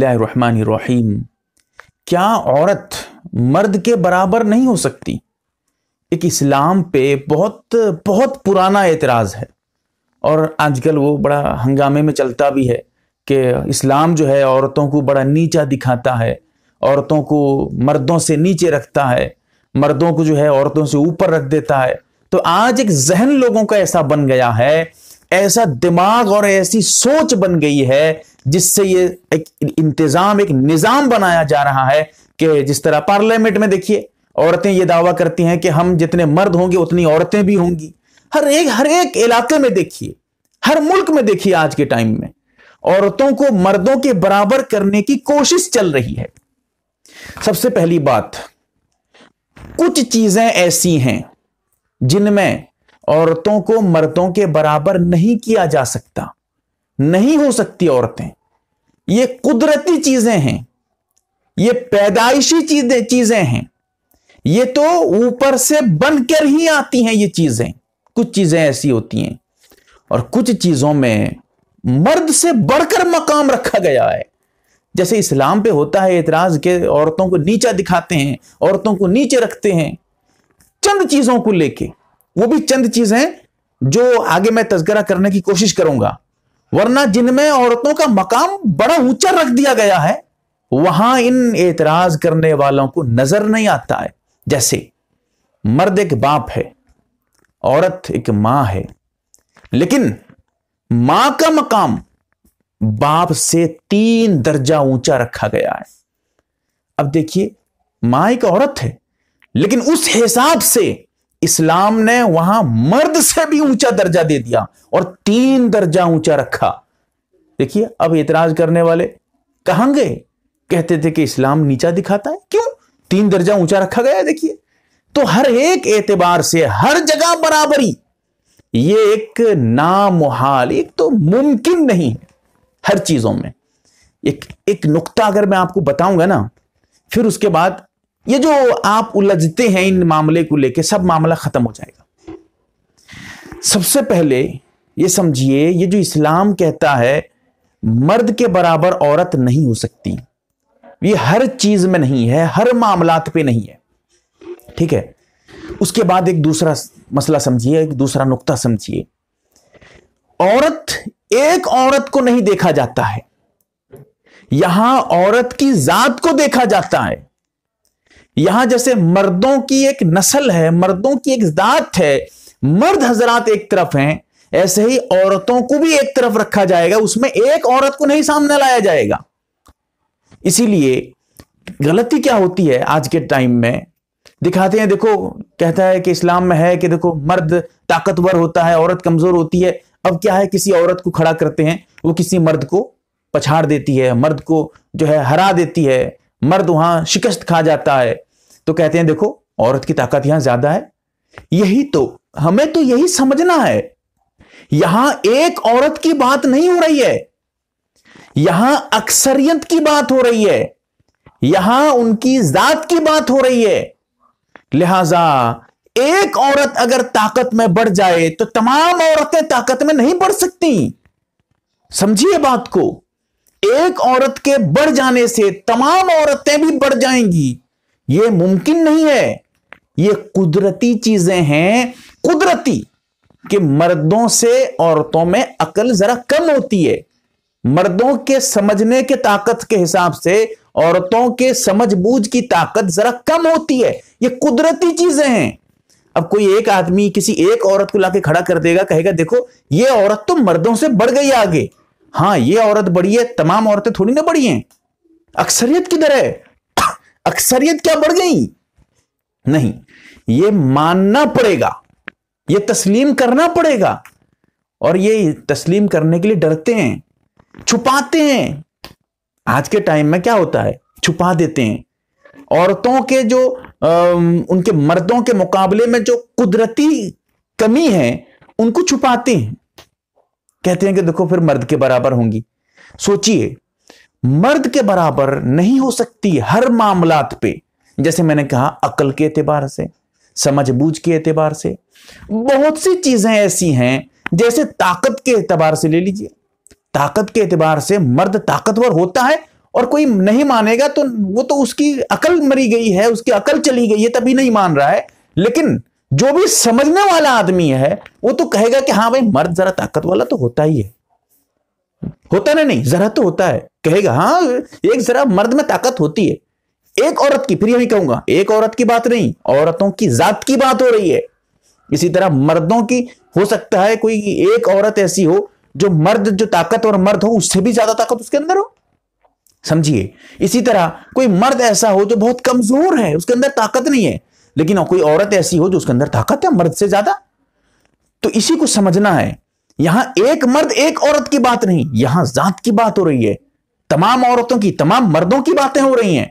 रहीम क्या औरत मर्द के बराबर नहीं हो सकती एक इस्लाम पे बहुत बहुत पुराना एतराज़ है और आजकल वो बड़ा हंगामे में चलता भी है कि इस्लाम जो है औरतों को बड़ा नीचा दिखाता है औरतों को मर्दों से नीचे रखता है मर्दों को जो है औरतों से ऊपर रख देता है तो आज एक जहन लोगों का ऐसा बन गया है ऐसा दिमाग और ऐसी सोच बन गई है जिससे ये एक इंतजाम एक निजाम बनाया जा रहा है कि जिस तरह पार्लियामेंट में देखिए औरतें ये दावा करती हैं कि हम जितने मर्द होंगे उतनी औरतें भी होंगी हर एक हर एक इलाके में देखिए हर मुल्क में देखिए आज के टाइम में औरतों को मर्दों के बराबर करने की कोशिश चल रही है सबसे पहली बात कुछ चीजें ऐसी हैं जिनमें औरतों को मर्दों के बराबर नहीं किया जा सकता नहीं हो सकती औरतें ये कुदरती चीजें हैं ये पैदाइशी चीजें चीजें हैं ये तो ऊपर से बनकर ही आती हैं ये चीजें कुछ चीजें ऐसी होती हैं और कुछ चीजों में मर्द से बढ़कर मकाम रखा गया है जैसे इस्लाम पे होता है एतराज के औरतों को नीचा दिखाते हैं औरतों को नीचे रखते हैं चंद चीजों को लेके वो भी चंद चीजें जो आगे मैं तस्करा करने की कोशिश करूंगा वरना जिनमें औरतों का मकाम बड़ा ऊंचा रख दिया गया है वहां इन एतराज करने वालों को नजर नहीं आता है जैसे मर्द एक बाप है औरत एक मां है लेकिन मां का मकाम बाप से तीन दर्जा ऊंचा रखा गया है अब देखिए मां एक औरत है लेकिन उस हिसाब से इस्लाम ने वहां मर्द से भी ऊंचा दर्जा दे दिया और तीन दर्जा ऊंचा रखा देखिए अब इतराज करने वाले कहेंगे कहते थे कि इस्लाम नीचा दिखाता है क्यों तीन दर्जा ऊंचा रखा गया देखिए तो हर एक एतबार से हर जगह बराबरी ये एक नामोहाल एक तो मुमकिन नहीं है हर चीजों में एक एक नुकता अगर मैं आपको बताऊंगा ना फिर उसके बाद ये जो आप उलझते हैं इन मामले को लेके सब मामला खत्म हो जाएगा सबसे पहले ये समझिए ये जो इस्लाम कहता है मर्द के बराबर औरत नहीं हो सकती ये हर चीज में नहीं है हर मामलात पे नहीं है ठीक है उसके बाद एक दूसरा मसला समझिए एक दूसरा नुकता समझिए औरत एक औरत को नहीं देखा जाता है यहां औरत की जात को देखा जाता है यहां जैसे मर्दों की एक नस्ल है मर्दों की एक जात है मर्द हजरात एक तरफ हैं ऐसे ही औरतों को भी एक तरफ रखा जाएगा उसमें एक औरत को नहीं सामने लाया जाएगा इसीलिए गलती क्या होती है आज के टाइम में दिखाते हैं देखो कहता है कि इस्लाम में है कि देखो मर्द ताकतवर होता है औरत कमजोर होती है अब क्या है किसी औरत को खड़ा करते हैं वो किसी मर्द को पछाड़ देती है मर्द को जो है हरा देती है मर्द वहां शिकस्त खा जाता है तो कहते हैं देखो औरत की ताकत यहां ज्यादा है यही तो हमें तो यही समझना है यहां एक औरत की बात नहीं हो रही है यहां अक्सरियत की बात हो रही है यहां उनकी जात की बात हो रही है लिहाजा एक औरत अगर ताकत में बढ़ जाए तो तमाम औरतें ताकत में नहीं बढ़ सकती समझिए बात को एक औरत के बढ़ जाने से तमाम औरतें भी बढ़ जाएंगी ये मुमकिन नहीं है ये कुदरती चीजें हैं कुदरती कि मर्दों से औरतों में अकल जरा कम होती है मर्दों के समझने के ताकत के हिसाब से औरतों के समझ बूझ की ताकत जरा कम होती है ये कुदरती चीजें हैं अब कोई एक आदमी किसी एक औरत को लाके खड़ा कर देगा कहेगा देखो ये औरत तो मर्दों से बढ़ गई आगे हाँ ये औरत बड़ी है तमाम औरतें थोड़ी ना बड़ी हैं अक्सरियत किधर है अक्सरियत क्या बढ़ गई नहीं ये मानना पड़ेगा ये तस्लीम करना पड़ेगा और ये तस्लीम करने के लिए डरते हैं छुपाते हैं आज के टाइम में क्या होता है छुपा देते हैं औरतों के जो आ, उनके मर्दों के मुकाबले में जो कुदरती कमी है उनको छुपाते हैं कहते हैं कि देखो फिर मर्द के बराबर होंगी सोचिए मर्द के बराबर नहीं हो सकती हर मामलात पे जैसे मैंने कहा अकल के एतबार से समझ बूझ के एतबार से बहुत सी चीजें ऐसी हैं जैसे ताकत के एतबार से ले लीजिए ताकत के एतबार से मर्द ताकतवर होता है और कोई नहीं मानेगा तो वो तो उसकी अकल मरी गई है उसकी अकल चली गई है तभी नहीं मान रहा है लेकिन जो भी समझने वाला आदमी है वो तो कहेगा कि हाँ भाई मर्द जरा ताकत वाला तो होता ही है होता ना नहीं जरा तो होता है कहेगा हाँ एक जरा मर्द में ताकत होती है एक औरत की फिर यही कहूंगा एक औरत की बात नहीं औरतों की जात की बात हो रही है इसी तरह मर्दों की हो सकता है कोई एक औरत ऐसी हो जो मर्द जो ताकत और मर्द हो उससे भी ज्यादा ताकत उसके अंदर हो समझिए इसी तरह कोई मर्द ऐसा हो जो बहुत कमजोर है उसके अंदर ताकत नहीं है लेकिन कोई औरत ऐसी हो जो उसके अंदर ताकत है मर्द से ज्यादा तो इसी को समझना है यहां एक मर्द एक औरत की बात नहीं यहां जात की बात हो रही है तमाम औरतों की तमाम मर्दों की बातें हो रही हैं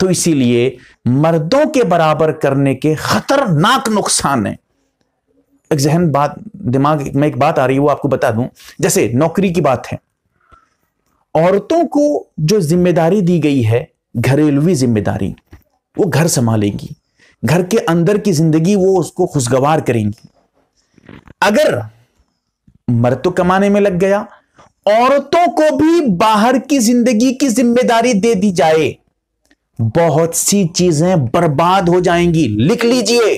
तो इसीलिए मर्दों के बराबर करने के खतरनाक नुकसान है एक जहन बात दिमाग में एक बात आ रही है वो आपको बता दूं जैसे नौकरी की बात है औरतों को जो जिम्मेदारी दी गई है घरेलू जिम्मेदारी वो घर संभालेंगी घर के अंदर की जिंदगी वो उसको खुशगवार करेंगी अगर मर्द तो कमाने में लग गया औरतों को भी बाहर की जिंदगी की जिम्मेदारी दे दी जाए बहुत सी चीजें बर्बाद हो जाएंगी लिख लीजिए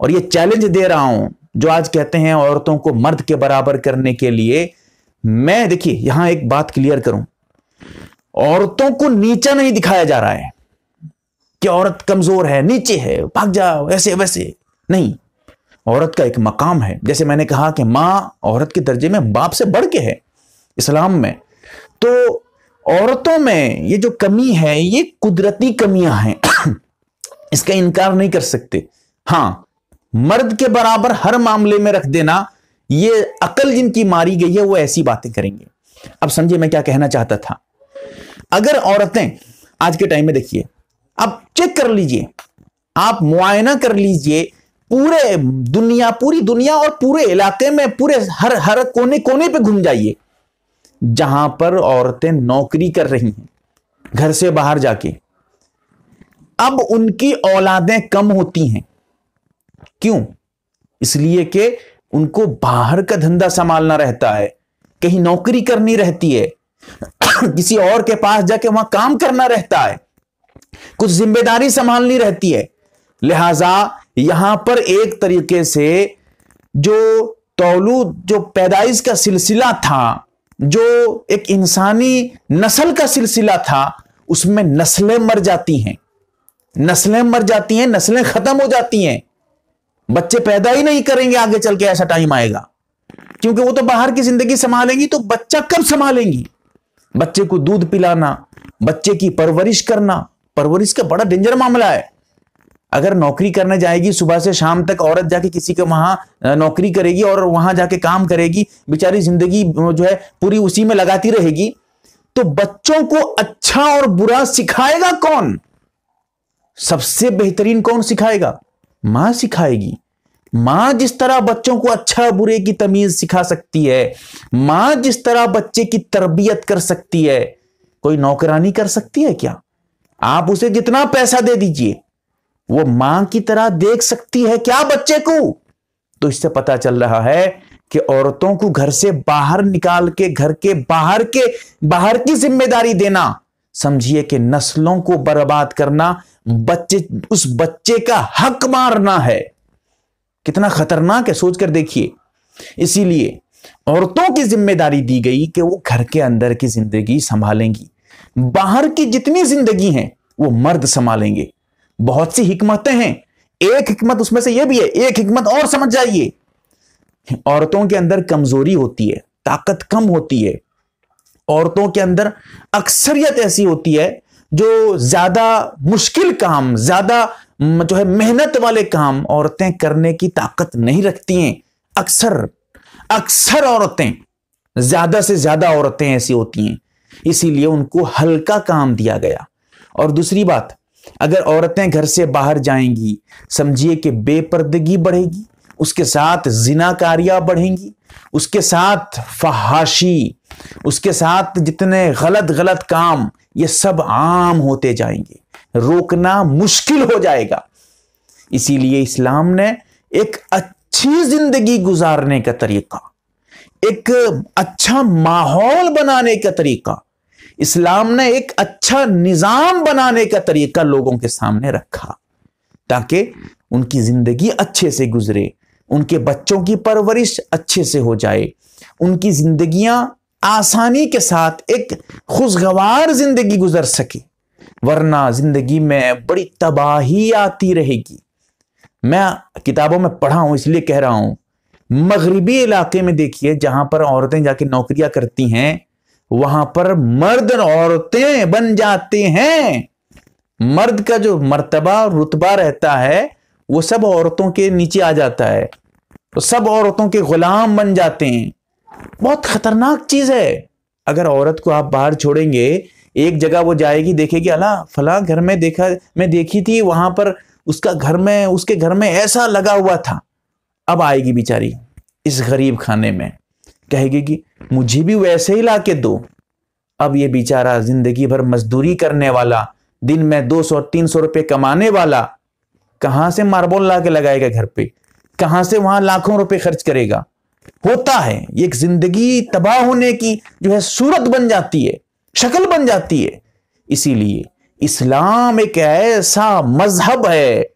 और ये चैलेंज दे रहा हूं जो आज कहते हैं औरतों को मर्द के बराबर करने के लिए मैं देखिए यहां एक बात क्लियर करूं औरतों को नीचा नहीं दिखाया जा रहा है कि औरत कमज़ोर है नीचे है भाग जाओ ऐसे वैसे नहीं औरत का एक मकाम है जैसे मैंने कहा कि माँ औरत के दर्जे में बाप से बढ़ के है इस्लाम में तो औरतों में ये जो कमी है ये कुदरती कमियां हैं इसका इनकार नहीं कर सकते हाँ मर्द के बराबर हर मामले में रख देना ये अकल जिनकी मारी गई है वो ऐसी बातें करेंगे अब समझिए मैं क्या कहना चाहता था अगर औरतें आज के टाइम में देखिए आप चेक कर लीजिए आप मुआयना कर लीजिए पूरे दुनिया पूरी दुनिया और पूरे इलाके में पूरे हर हर कोने कोने पे घूम जाइए जहां पर औरतें नौकरी कर रही हैं घर से बाहर जाके अब उनकी औलादें कम होती हैं क्यों इसलिए कि उनको बाहर का धंधा संभालना रहता है कहीं नौकरी करनी रहती है किसी और के पास जाके वहां काम करना रहता है कुछ जिम्मेदारी संभालनी रहती है लिहाजा यहां पर एक तरीके से जो तोलू जो पैदाइश का सिलसिला था जो एक इंसानी नस्ल का सिलसिला था उसमें नस्लें मर जाती हैं नस्लें मर जाती हैं नस्लें खत्म हो जाती हैं बच्चे पैदा ही नहीं करेंगे आगे चल के ऐसा टाइम आएगा क्योंकि वो तो बाहर की जिंदगी संभालेंगी तो बच्चा कब संभालेंगी बच्चे को दूध पिलाना बच्चे की परवरिश करना परवरिश का बड़ा डेंजर मामला है अगर नौकरी करने जाएगी सुबह से शाम तक औरत जाके किसी के वहां नौकरी करेगी और वहां जाके काम करेगी बेचारी जिंदगी जो है पूरी उसी में लगाती रहेगी तो बच्चों को अच्छा और बुरा सिखाएगा कौन सबसे बेहतरीन कौन सिखाएगा मां सिखाएगी मां जिस तरह बच्चों को अच्छा बुरे की तमीज सिखा सकती है मां जिस तरह बच्चे की तरबियत कर सकती है कोई नौकरानी कर सकती है क्या आप उसे जितना पैसा दे दीजिए वो मां की तरह देख सकती है क्या बच्चे को तो इससे पता चल रहा है कि औरतों को घर से बाहर निकाल के घर के बाहर के बाहर की जिम्मेदारी देना समझिए कि नस्लों को बर्बाद करना बच्चे उस बच्चे का हक मारना है कितना खतरनाक है सोचकर देखिए इसीलिए औरतों की जिम्मेदारी दी गई कि वो घर के अंदर की जिंदगी संभालेंगी बाहर की जितनी जिंदगी है वो मर्द संभालेंगे बहुत सी हिकमतें हैं एक हिकमत उसमें से यह भी है एक हिकमत और समझ जाइए औरतों के अंदर कमजोरी होती है ताकत कम होती है औरतों के अंदर अक्सरियत ऐसी होती है जो ज्यादा मुश्किल काम ज्यादा जो है मेहनत वाले काम औरतें करने की ताकत नहीं रखती हैं अक्सर अक्सर औरतें ज्यादा से ज्यादा औरतें ऐसी होती हैं इसीलिए उनको हल्का काम दिया गया और दूसरी बात अगर औरतें घर से बाहर जाएंगी समझिए कि बेपर्दगी बढ़ेगी उसके साथ जिनाकारियां बढ़ेंगी उसके साथ फहाशी उसके साथ जितने गलत गलत काम ये सब आम होते जाएंगे रोकना मुश्किल हो जाएगा इसीलिए इस्लाम ने एक अच्छी जिंदगी गुजारने का तरीका एक अच्छा माहौल बनाने का तरीका इस्लाम ने एक अच्छा निज़ाम बनाने का तरीका लोगों के सामने रखा ताकि उनकी ज़िंदगी अच्छे से गुजरे उनके बच्चों की परवरिश अच्छे से हो जाए उनकी ज़िंदगियां आसानी के साथ एक खुशगवार ज़िंदगी गुजर सके वरना ज़िंदगी में बड़ी तबाही आती रहेगी मैं किताबों में पढ़ा हूं इसलिए कह रहा हूं मगरबी इलाके में देखिए जहां पर औरतें जाके नौकरियां करती हैं वहां पर मर्द औरतें बन जाते हैं मर्द का जो मर्तबा रुतबा रहता है वो सब औरतों के नीचे आ जाता है तो सब औरतों के गुलाम बन जाते हैं बहुत खतरनाक चीज है अगर औरत को आप बाहर छोड़ेंगे एक जगह वो जाएगी देखेगी अला फला घर में देखा मैं देखी थी वहां पर उसका घर में उसके घर में ऐसा लगा हुआ था अब आएगी बेचारी इस गरीब खाने में कहेगी कि मुझे भी वैसे ही ला दो अब ये बेचारा जिंदगी भर मजदूरी करने वाला दिन में दो सौ तीन सौ रुपये कमाने वाला कहाँ से मार्बल ला के लगाएगा घर पे कहाँ से वहां लाखों रुपए खर्च करेगा होता है एक जिंदगी तबाह होने की जो है सूरत बन जाती है शक्ल बन जाती है इसीलिए इस्लाम एक ऐसा मजहब है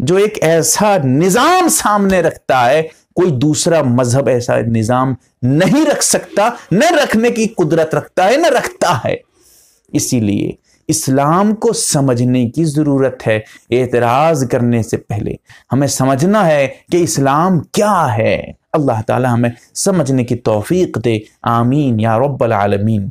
जो एक ऐसा निजाम सामने रखता है कोई दूसरा मजहब ऐसा निजाम नहीं रख सकता न रखने की कुदरत रखता है न रखता है इसीलिए इस्लाम को समझने की ज़रूरत है एतराज़ करने से पहले हमें समझना है कि इस्लाम क्या है अल्लाह ताला हमें समझने की तौफीक दे आमीन या रब्बल आलमीन